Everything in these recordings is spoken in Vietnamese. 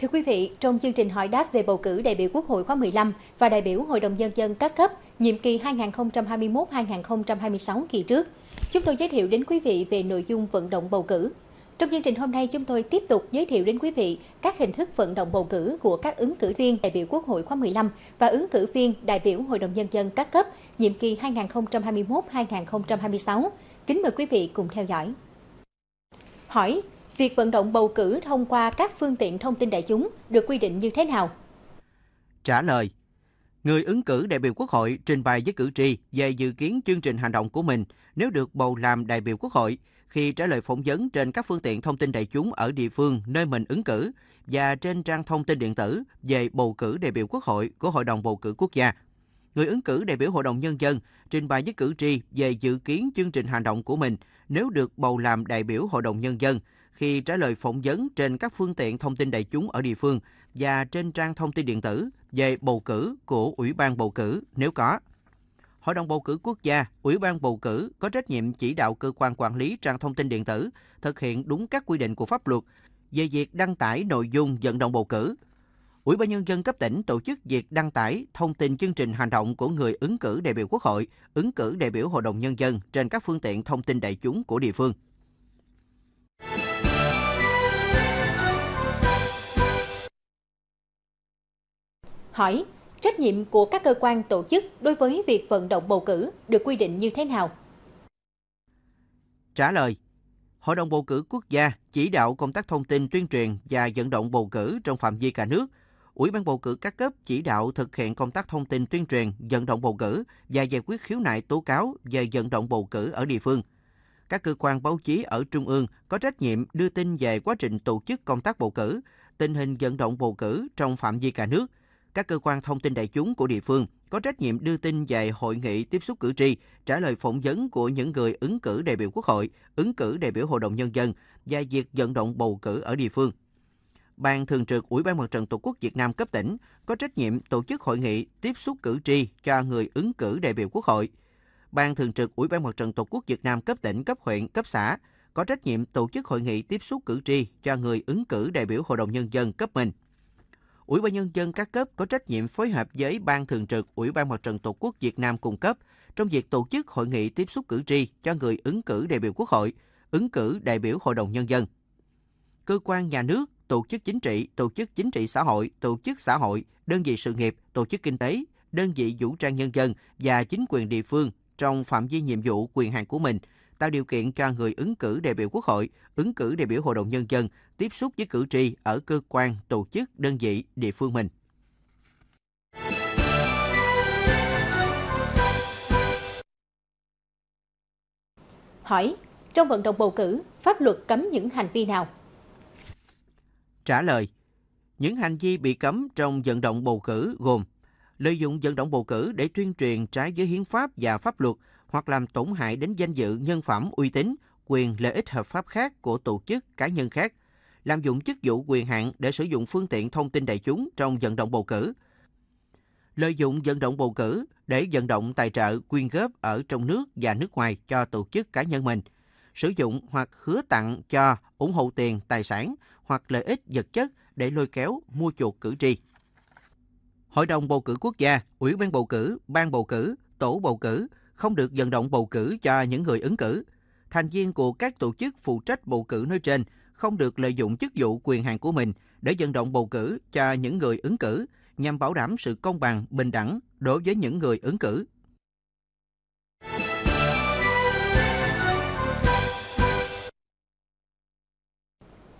Thưa quý vị, trong chương trình hỏi đáp về bầu cử đại biểu Quốc hội khóa 15 và đại biểu Hội đồng Nhân dân các cấp nhiệm kỳ 2021-2026 kỳ trước, chúng tôi giới thiệu đến quý vị về nội dung vận động bầu cử. Trong chương trình hôm nay, chúng tôi tiếp tục giới thiệu đến quý vị các hình thức vận động bầu cử của các ứng cử viên đại biểu Quốc hội khóa 15 và ứng cử viên đại biểu Hội đồng Nhân dân các cấp nhiệm kỳ 2021-2026. Kính mời quý vị cùng theo dõi. Hỏi, việc vận động bầu cử thông qua các phương tiện thông tin đại chúng được quy định như thế nào? Trả lời Người ứng cử đại biểu Quốc hội trình bày với cử tri về dự kiến chương trình hành động của mình nếu được bầu làm đại biểu Quốc hội khi trả lời phỏng vấn trên các phương tiện thông tin đại chúng ở địa phương nơi mình ứng cử và trên trang thông tin điện tử về bầu cử đại biểu Quốc hội của Hội đồng bầu cử quốc gia. Người ứng cử đại biểu Hội đồng Nhân dân trình bày với cử tri về dự kiến chương trình hành động của mình nếu được bầu làm đại biểu Hội đồng Nhân dân – khi trả lời phỏng vấn trên các phương tiện thông tin đại chúng ở địa phương và trên trang thông tin điện tử về bầu cử của Ủy ban bầu cử nếu có. Hội đồng bầu cử quốc gia, Ủy ban bầu cử có trách nhiệm chỉ đạo cơ quan quản lý trang thông tin điện tử thực hiện đúng các quy định của pháp luật về việc đăng tải nội dung vận động bầu cử. Ủy ban nhân dân cấp tỉnh tổ chức việc đăng tải thông tin chương trình hành động của người ứng cử đại biểu Quốc hội, ứng cử đại biểu Hội đồng nhân dân trên các phương tiện thông tin đại chúng của địa phương. hỏi trách nhiệm của các cơ quan tổ chức đối với việc vận động bầu cử được quy định như thế nào? Trả lời, Hội đồng bầu cử quốc gia chỉ đạo công tác thông tin tuyên truyền và vận động bầu cử trong phạm vi cả nước. Ủy ban bầu cử các cấp chỉ đạo thực hiện công tác thông tin tuyên truyền, vận động bầu cử và giải quyết khiếu nại tố cáo về vận động bầu cử ở địa phương. Các cơ quan báo chí ở Trung ương có trách nhiệm đưa tin về quá trình tổ chức công tác bầu cử, tình hình vận động bầu cử trong phạm vi cả nước – các cơ quan thông tin đại chúng của địa phương có trách nhiệm đưa tin về hội nghị tiếp xúc cử tri, trả lời phỏng vấn của những người ứng cử đại biểu Quốc hội, ứng cử đại biểu Hội đồng Nhân dân và việc vận động bầu cử ở địa phương. Ban Thường trực Ủy ban Mặt trận Tổ quốc Việt Nam cấp tỉnh có trách nhiệm tổ chức hội nghị tiếp xúc cử tri cho người ứng cử đại biểu Quốc hội. Ban Thường trực Ủy ban Mặt trận Tổ quốc Việt Nam cấp tỉnh, cấp huyện, cấp xã có trách nhiệm tổ chức hội nghị tiếp xúc cử tri cho người ứng cử đại biểu Hội đồng Nhân dân cấp mình – Ủy ban nhân dân các cấp có trách nhiệm phối hợp với Ban Thường trực Ủy ban Mặt trận Tổ quốc Việt Nam cung cấp trong việc tổ chức hội nghị tiếp xúc cử tri cho người ứng cử đại biểu Quốc hội, ứng cử đại biểu Hội đồng Nhân dân. Cơ quan nhà nước, tổ chức chính trị, tổ chức chính trị xã hội, tổ chức xã hội, đơn vị sự nghiệp, tổ chức kinh tế, đơn vị vũ trang nhân dân và chính quyền địa phương trong phạm vi nhiệm vụ quyền hạn của mình – tạo điều kiện cho người ứng cử đại biểu Quốc hội, ứng cử đại biểu Hội đồng Nhân dân tiếp xúc với cử tri ở cơ quan, tổ chức, đơn vị, địa phương mình. Hỏi, trong vận động bầu cử, pháp luật cấm những hành vi nào? Trả lời, những hành vi bị cấm trong vận động bầu cử gồm lợi dụng vận động bầu cử để tuyên truyền trái với hiến pháp và pháp luật – hoặc làm tổn hại đến danh dự, nhân phẩm, uy tín, quyền lợi ích hợp pháp khác của tổ chức cá nhân khác, làm dụng chức vụ quyền hạn để sử dụng phương tiện thông tin đại chúng trong vận động bầu cử, lợi dụng vận động bầu cử để vận động tài trợ quyên góp ở trong nước và nước ngoài cho tổ chức cá nhân mình, sử dụng hoặc hứa tặng cho ủng hộ tiền, tài sản hoặc lợi ích vật chất để lôi kéo mua chuộc cử tri. Hội đồng bầu cử quốc gia, Ủy ban bầu cử, ban bầu cử, tổ bầu cử, không được vận động bầu cử cho những người ứng cử. Thành viên của các tổ chức phụ trách bầu cử nói trên không được lợi dụng chức vụ quyền hạn của mình để vận động bầu cử cho những người ứng cử nhằm bảo đảm sự công bằng, bình đẳng đối với những người ứng cử.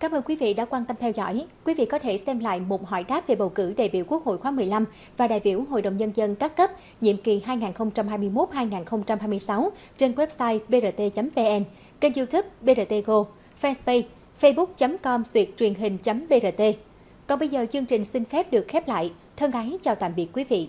Cảm ơn quý vị đã quan tâm theo dõi. Quý vị có thể xem lại một hỏi đáp về bầu cử đại biểu Quốc hội khóa 15 và đại biểu Hội đồng Nhân dân các cấp nhiệm kỳ 2021-2026 trên website brt.vn, kênh youtube BRTGo, fanpage facebook.com xuyệt truyền hình.brt. Còn bây giờ chương trình xin phép được khép lại. Thân ái chào tạm biệt quý vị.